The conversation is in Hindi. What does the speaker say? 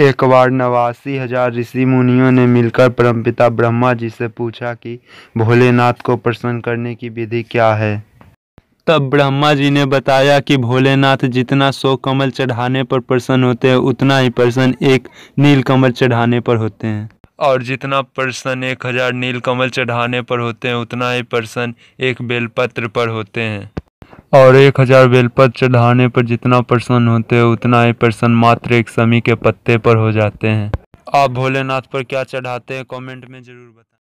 एक बार नवासी हजार ऋषि मुनियों ने मिलकर परमपिता ब्रह्मा जी से पूछा कि भोलेनाथ को प्रसन्न करने की विधि क्या है तब ब्रह्मा जी ने बताया कि भोलेनाथ जितना सौ कमल चढ़ाने पर प्रसन्न होते हैं उतना ही प्रसन्न एक नील कमल चढ़ाने पर होते हैं और जितना प्रसन्न एक हजार नील कमल चढ़ाने पर होते हैं उतना ही प्रसन्न एक बेलपत्र पर होते हैं और एक हजार बेलपत चढ़ाने पर जितना प्रसन्न होते हैं उतना ही प्रसन्न मात्र एक समी के पत्ते पर हो जाते हैं आप भोलेनाथ पर क्या चढ़ाते हैं कमेंट में ज़रूर बताएं